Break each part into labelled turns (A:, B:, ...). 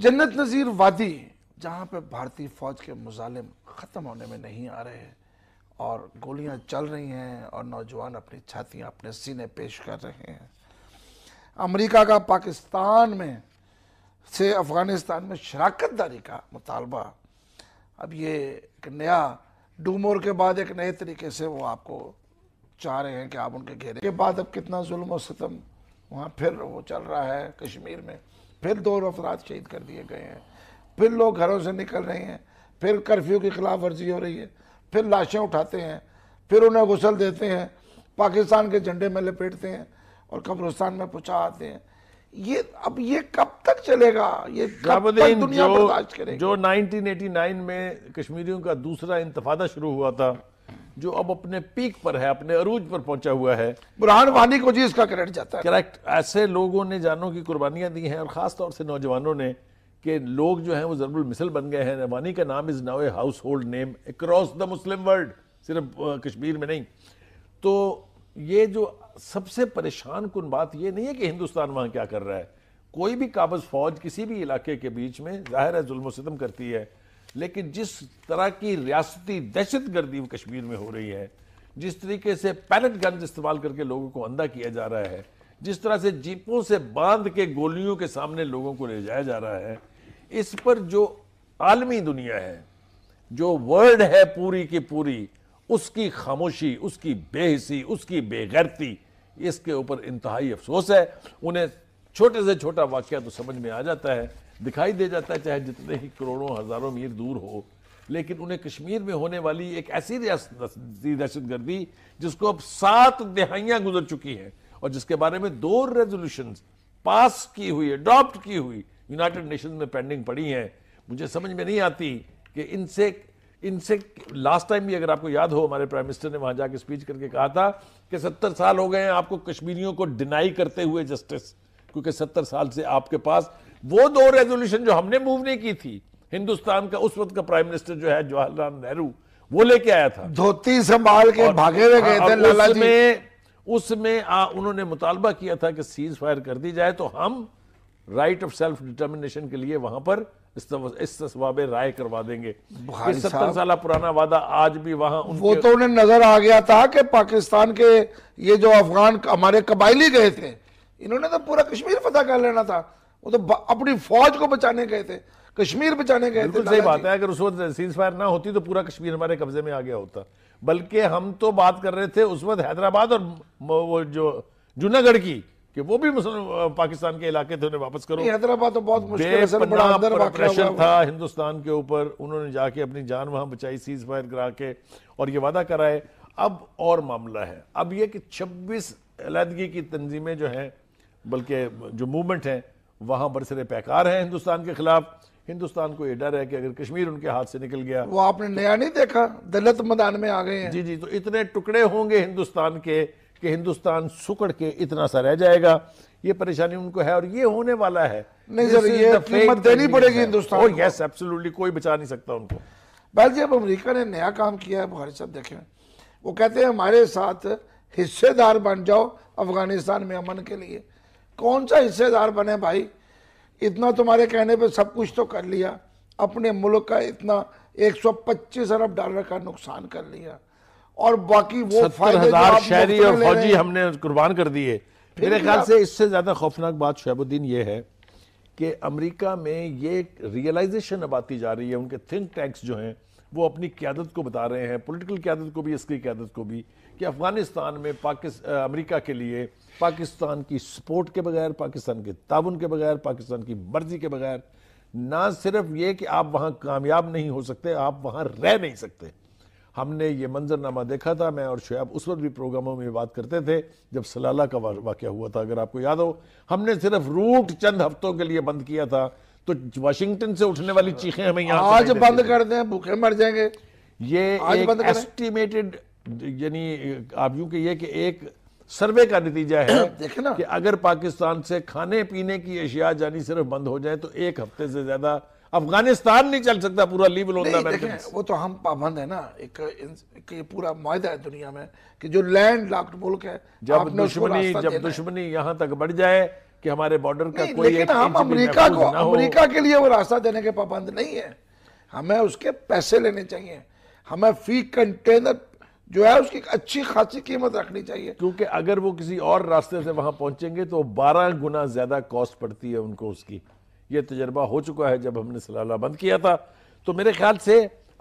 A: जन्नत नज़ीर वादी जहाँ पर भारतीय फ़ौज के मुजालिम ख़त्म होने में नहीं आ रहे हैं और गोलियाँ चल रही हैं और नौजवान अपनी छातियाँ अपने सीने पेश कर रहे हैं अमेरिका का पाकिस्तान में से अफ़गानिस्तान में शराकत दारी का मुतालबा अब ये एक नया डूमोर के बाद एक नए तरीके से वो आपको चाह रहे हैं कि आप उनके घेरे के बाद अब कितना जुल्म और सितम वहाँ फिर वो चल रहा है कश्मीर में फिर दो अफराद शहीद कर दिए गए हैं फिर लोग घरों से निकल रहे हैं फिर कर्फ्यू की खिलाफ वर्जी हो रही है फिर लाशें उठाते हैं फिर उन्हें गुसल देते हैं पाकिस्तान के झंडे में लपेटते हैं और कब्रस्तान में पूछा आते हैं ये अब ये कब तक चलेगा ये कब तक दुनिया बर्दाश्त करेगी
B: जो 1989 में कश्मीरियों का दूसरा इंतफादा शुरू हुआ था जो अब अपने पीक पर है अपने अरूज पर पहुंचा हुआ है
A: बुरहान वानी को जी
B: इसका क्रेडिट जाता है करेक्ट ऐसे लोगों ने जानों की कुर्बानियां दी हैं और ख़ास तौर से नौजवानों ने कि लोग जो हैं वो जरबुल मिसल बन गए हैं वानी का नाम is now a household name across the Muslim world सिर्फ कश्मीर में नहीं तो ये जो सबसे परेशान कन बात ये नहीं है कि हिंदुस्तान वहाँ क्या कर रहा है कोई भी काबज़ फ़ौज किसी भी इलाके के बीच में ज़ाहिर है जुल्म सितम करती है लेकिन जिस तरह की रियासती दहशत गर्दी कश्मीर में हो रही है जिस तरीके से पैलेट गन इस्तेमाल करके लोगों को अंधा किया जा रहा है जिस तरह से जीपों से बांध के गोलियों के सामने लोगों को ले जाया जा रहा है इस पर जो आलमी दुनिया है जो वर्ल्ड है पूरी की पूरी उसकी खामोशी उसकी बेहसी उसकी बेगैरती इसके ऊपर इंतहाई अफसोस है उन्हें छोटे से छोटा वाक्य तो समझ में आ जाता है दिखाई दे जाता है चाहे जितने ही करोड़ों हजारों मीर दूर हो लेकिन उन्हें कश्मीर में होने वाली एक ऐसी दहशत गर्दी जिसको अब सात दहाइयां गुजर चुकी हैं और जिसके बारे में दो रेजोल्यूशन पास की हुई अडॉप्ट की हुई यूनाइटेड नेशन में पेंडिंग पड़ी हैं मुझे समझ में नहीं आती कि इनसे इनसे लास्ट टाइम भी अगर आपको याद हो हमारे प्राइम मिनिस्टर ने वहां जाकर स्पीच करके कहा था कि सत्तर साल हो गए हैं आपको कश्मीरियों को डिनाई करते हुए जस्टिस क्योंकि सत्तर साल से आपके पास वो दो रेजोल्यूशन जो हमने मूव नहीं की थी हिंदुस्तान का उस वक्त का प्राइम मिनिस्टर जो है जवाहरलाल नेहरू वो लेके
A: आया था धोती संभाल के भागे हुए गए थे लाला जी
B: उसमें उन्होंने मुतालबा किया था कि सीज फायर कर दी जाए तो हम राइट ऑफ सेल्फ डिटर्मिनेशन के लिए वहां पर इस इस्तवाब राय करवा देंगे सत्तर साल पुराना वादा आज भी वहां वो तो
A: उन्हें नजर आ गया था कि पाकिस्तान के ये जो अफगान हमारे कबाइली गए थे इन्होंने तो पूरा कश्मीर फतह कर लेना था वो तो अपनी फौज को बचाने गए थे कश्मीर बचाने गए थे सही बात
B: है अगर उस वक्त सीज फायर ना होती तो पूरा कश्मीर हमारे कब्जे में आ गया होता बल्कि हम तो बात कर रहे थे उस वक्त हैदराबाद और वो जो जूनागढ़ की कि वो भी मुस्लिम पाकिस्तान के इलाके थे उन्हें वापस करो हैदराबाद
A: तो बहुत मुश्किल प्रेशर था
B: हिंदुस्तान के ऊपर उन्होंने जाके अपनी जान वहां बचाई सीज फायर करा के और ये वादा कराए अब और मामला है अब ये कि 26 अलहदगी की तंजीमें जो हैं बल्कि जो मूवमेंट हैं वहां बरसर पैकार हैं हिंदुस्तान के खिलाफ हिंदुस्तान को यह डर है कि अगर कश्मीर उनके हाथ से निकल गया वो
A: आपने नया नहीं देखा दलित
B: मैदान में आ गए हैं जी जी तो इतने टुकड़े होंगे हिंदुस्तान के कि हिंदुस्तान सुकड़ के इतना सा रह जाएगा ये परेशानी उनको है और ये होने वाला है नहीं सर ये कीमत देनी पड़ेगी हिंदुस्तान और यस
A: एब्सोल्युटली कोई बचा नहीं सकता उनको जी जब अमरीका ने नया काम किया है बुखारी साहब देखें वो कहते हैं हमारे साथ हिस्सेदार बन जाओ अफगानिस्तान में अमन के लिए कौन सा हिस्सेदार बने भाई इतना तुम्हारे कहने पे सब कुछ तो कर लिया अपने मुल्क का इतना 125 अरब डॉलर का नुकसान कर लिया और बाकी वो हजार शहरी और फौजी
B: हमने कुर्बान कर दिए मेरे ख्याल से इससे ज्यादा खौफनाक बात शहबुद्दीन ये है कि अमेरिका में ये रियलाइजेशन अब आती जा रही है उनके थिंक टैंक्स जो हैं वो अपनी क्यादत को बता रहे हैं पॉलिटिकल क्यादत को भी इसकी क्यादत को भी कि अफ़गानिस्तान में पाकिस् अमेरिका के लिए पाकिस्तान की सपोर्ट के बगैर पाकिस्तान के ताउन के बगैर पाकिस्तान की मर्जी के बगैर ना सिर्फ ये कि आप वहाँ कामयाब नहीं हो सकते आप वहाँ रह नहीं सकते हमने ये मंजरनामा देखा था मैं और शुयाब उस वक्त भी प्रोग्रामों में बात करते थे जब सलाला का वाक़ हुआ था अगर आपको याद हो हमने सिर्फ रूट चंद हफ्तों के लिए बंद किया था तो वाशिंगटन से उठने वाली चीखें हमें यहां आज बंद कर
A: दें भूखे मर जाएंगे ये एक बंद
B: एस्टिमेटेड यानी आप यूं कहिए कि एक सर्वे का नतीजा है देखे ना कि अगर पाकिस्तान से खाने पीने की अशिया जानी सिर्फ बंद हो जाए तो एक हफ्ते से ज्यादा अफगानिस्तान नहीं चल सकता पूरा लीव लोन
A: वो तो हम पाबंद है ना एक, एक ये पूरा माहा है दुनिया में कि जो लैंड लॉक्ड मुल्क है जब दुश्मनी जब
B: दुश्मनी यहां तक बढ़ जाए कि हमारे बॉर्डर का कोई लेकिन हम अमेरिका को अमेरिका
A: के लिए वो रास्ता देने के पाबंद नहीं है हमें उसके पैसे लेने चाहिए हमें फी कंटेनर जो है उसकी अच्छी खासी कीमत रखनी चाहिए क्योंकि अगर वो किसी और रास्ते
B: से वहां पहुंचेंगे तो बारह गुना ज्यादा कॉस्ट पड़ती है उनको उसकी ये तजर्बा हो चुका है जब हमने सलाह बंद किया था तो मेरे ख्याल से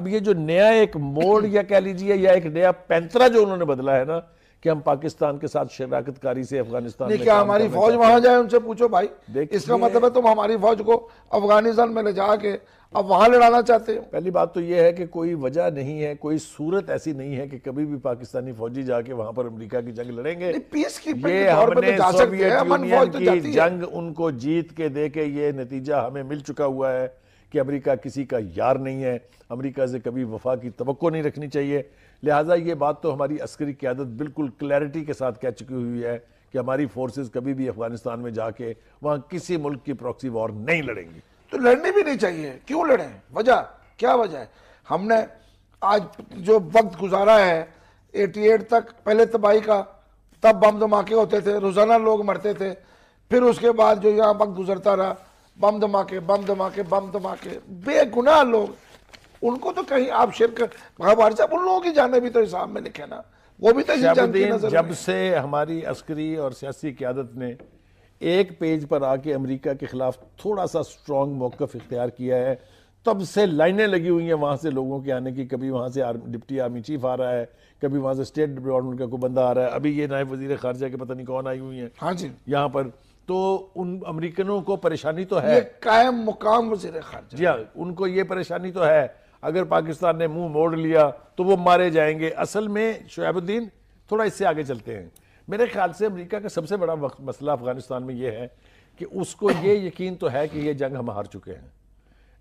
B: अब ये जो नया एक मोड़ या कह लीजिए या एक नया पैंतरा जो उन्होंने बदला है ना कि हम पाकिस्तान के साथ शराकतकारी से अफगानिस्तान में क्या हमारी फौज वहां
A: जाए उनसे पूछो भाई इसका मतलब है तुम हमारी फौज को अफगानिस्तान में ले जाके अब वहां लड़ाना चाहते हो पहली बात तो यह है कि कोई वजह नहीं है कोई सूरत
B: ऐसी नहीं है कि कभी भी पाकिस्तानी फौजी जाके वहां पर अमेरिका की जंग लड़ेंगे
A: पीस की ये तो हमने तो जा सोवियत हैं, तो की जंग
B: उनको जीत के दे के ये नतीजा हमें मिल चुका हुआ है कि अमेरिका किसी का यार नहीं है अमेरिका से कभी वफा की तो नहीं रखनी चाहिए लिहाजा ये बात तो हमारी अस्करी क्यादत बिल्कुल क्लैरिटी के साथ कह चुकी हुई है कि हमारी फोर्सेस कभी भी अफगानिस्तान में जाके वहां किसी मुल्क की प्रॉक्सी वॉर नहीं लड़ेंगी तो
A: लड़नी भी नहीं चाहिए क्यों लड़े वजह क्या वजह है हमने आज जो वक्त गुजारा है 88 तक पहले तबाही का तब बम धमाके होते थे रोज़ाना लोग मरते थे फिर उसके बाद जो यहाँ वक्त गुजरता रहा बम धमाके बम धमाके बम धमाके बेगुनाह लोग उनको तो कहीं आप शिरक हमारे साहब उन लोगों की जाने भी तो हिसाब में लिखे ना वो भी तो जब
B: से हमारी अस्करी और सियासी क्यादत ने एक पेज पर आके अमेरिका के खिलाफ थोड़ा सा स्ट्रॉन्ग मौकफ इख्तियार किया है तब से लाइनें लगी हुई हैं वहाँ से लोगों के आने की कभी वहाँ से आर्मी डिप्टी आर्मी चीफ आ रहा है कभी वहाँ से स्टेट डिपार्टमेंट का कोई बंदा आ रहा है अभी ये नायब वजीर खारजा के पता नहीं कौन आई हुई है हाँ जी यहाँ पर तो उन अमरीकनों को परेशानी तो है
A: कायम मुकाम वजीर खारजा
B: जी हाँ उनको ये परेशानी तो है अगर पाकिस्तान ने मुंह मोड़ लिया तो वो मारे जाएंगे असल में शुएबुद्दीन थोड़ा इससे आगे चलते हैं मेरे ख्याल से अमेरिका का सबसे बड़ा मसला अफगानिस्तान में ये है कि उसको ये यकीन तो है कि ये जंग हम हार चुके हैं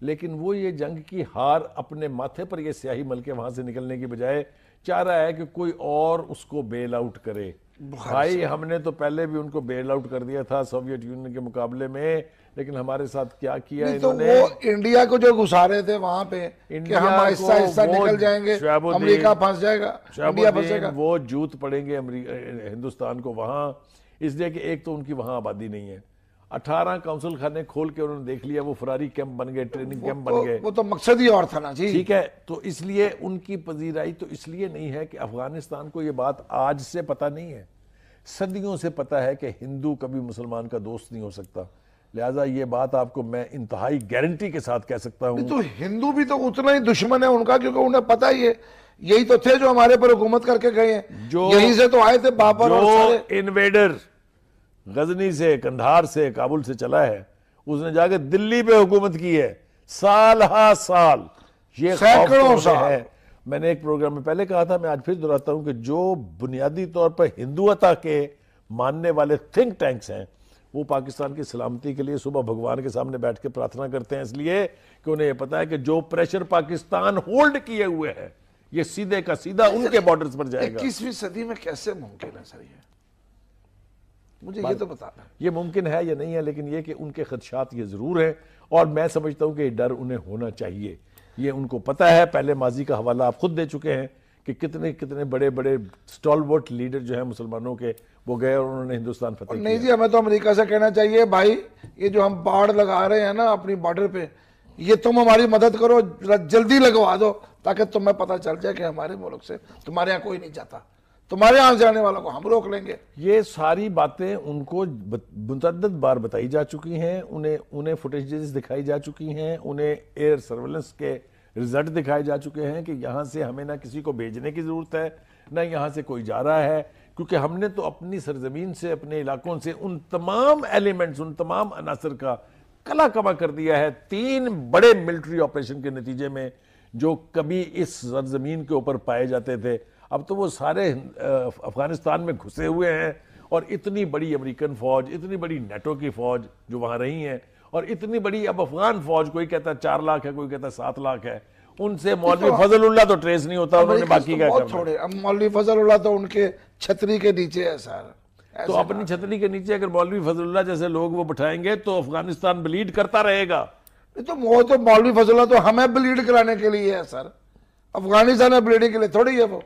B: लेकिन वो ये जंग की हार अपने माथे पर ये स्याही मल के वहाँ से निकलने की बजाय चाह रहा है कि कोई और उसको बेल आउट करे भाई हमने तो पहले भी उनको बेल आउट कर दिया था सोवियत यूनियन के मुकाबले में लेकिन हमारे साथ क्या किया तो इन्होंने तो
A: वो इंडिया को जो घुसा रहे थे वहां पे इंडिया हम ऐसा ऐसा निकल जाएंगे अमेरिका फंस जाएगा इंडिया फंसेगा
B: वो जूत पड़ेंगे हिंदुस्तान को वहां इसलिए कि एक तो उनकी वहां आबादी नहीं है अठारह काउंसिल खाने खोल के उन्होंने देख लिया वो फरारी कैंप बन गए ट्रेनिंग कैंप बन गए वो तो मकसद ही और था ना जी ठीक है तो इसलिए उनकी पजीराई तो इसलिए नहीं है कि अफगानिस्तान को ये बात आज से पता नहीं है सदियों से पता है कि हिंदू कभी मुसलमान का दोस्त नहीं हो सकता लिहाजा ये बात आपको मैं इंतहाई गारंटी
A: के साथ कह सकता हूँ तो हिंदू भी तो उतना ही दुश्मन है उनका क्योंकि उन्हें पता ही है यही तो थे जो हमारे पर हुकूमत करके गए हैं जो यहीं से तो आए थे बाबर और
B: इन्वेडर गजनी से कंधार से काबुल से चला है उसने जाके दिल्ली पे हुकूमत की है साल हा साल ये सैकड़ों तो साल है मैंने एक प्रोग्राम में पहले कहा था मैं आज फिर दोहराता हूं कि जो बुनियादी तौर पर हिंदुता के मानने वाले थिंक टैंक्स हैं वो पाकिस्तान की सलामती के लिए सुबह भगवान के सामने बैठ के प्रार्थना करते हैं इसलिए कि उन्हें यह पता है कि जो प्रेशर पाकिस्तान होल्ड किए हुए है ये सीधे का सीधा उनके बॉर्डर्स पर जाएगा इक्कीसवीं
A: सदी में कैसे मुमकिन है सर ये मुझे ये तो पता
B: ये मुमकिन है या नहीं है लेकिन ये कि उनके खदशात ये ज़रूर हैं और मैं समझता हूँ कि डर उन्हें होना चाहिए ये उनको पता है पहले माजी का हवाला आप खुद दे चुके हैं कि कितने कितने बड़े बड़े स्टॉलवर्ट लीडर जो है मुसलमानों के वो गए और उन्होंने हिंदुस्तान
A: फतेह नहीं जी हमें तो अमेरिका से कहना चाहिए भाई ये जो हम बाढ़ लगा रहे हैं ना अपनी बॉर्डर पे ये तुम हमारी मदद करो जल्दी लगवा दो ताकि तुम्हें पता चल जाए कि हमारे मुल्क से तुम्हारे यहाँ कोई नहीं जाता तुम्हारे यहां जाने वालों को हम रोक लेंगे ये सारी बातें
B: उनको मुतद बार बताई जा चुकी हैं उन्हें उन्हें फुटेज दिखाई जा चुकी हैं उन्हें एयर सर्वेलेंस के रिजल्ट दिखाए जा चुके हैं कि यहाँ से हमें ना किसी को भेजने की ज़रूरत है ना यहाँ से कोई जा रहा है क्योंकि हमने तो अपनी सरजमीन से अपने इलाकों से उन तमाम एलिमेंट्स उन तमाम अनासर का कला कमा कर दिया है तीन बड़े मिलिट्री ऑपरेशन के नतीजे में जो कभी इस सरजमीन के ऊपर पाए जाते थे अब तो वो सारे अफगानिस्तान में घुसे हुए हैं और इतनी बड़ी अमेरिकन फौज इतनी बड़ी नेटो की फौज जो वहाँ रही हैं और इतनी बड़ी अब अफगान फौज कोई कहता है चार लाख है कोई कहता है सात लाख है उनसे मौलवी फजलुल्ला तो ट्रेस नहीं होता उन्होंने बाकी तो क्या छोड़े
A: अब मौलवी फजलुल्ला तो उनके छतरी के नीचे है सर तो अपनी छतरी
B: के नीचे अगर मौलवी फजलुल्ला जैसे लोग वो बैठाएंगे तो अफगानिस्तान ब्लीड करता रहेगा
A: तो वो तो मौलवी फजलुल्ला तो हमें ब्लीड कराने के लिए है सर अफगानिस्तान में ब्लीडिंग के लिए थोड़ी है वो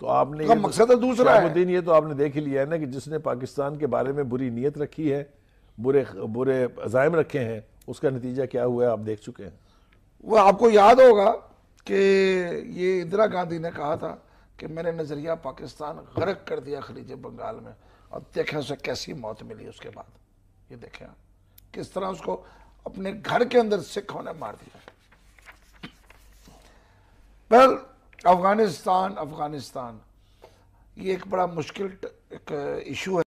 B: तो आपने तो मकसद दूसरा है ये तो आपने देख ही लिया है ना कि जिसने पाकिस्तान के बारे में बुरी नीयत रखी है बुरे बुरे अजायम रखे हैं उसका नतीजा क्या हुआ है आप
A: देख चुके हैं वो आपको याद होगा कि ये इंदिरा गांधी ने कहा था कि मैंने नज़रिया पाकिस्तान गर्क कर दिया खलीज बंगाल में और देखें उसे कैसी मौत मिली उसके बाद ये देखें किस तरह उसको अपने घर के अंदर सिखों ने मार दिया वेल अफ़गानिस्तान अफ़गानिस्तान ये एक बड़ा मुश्किल एक इशू है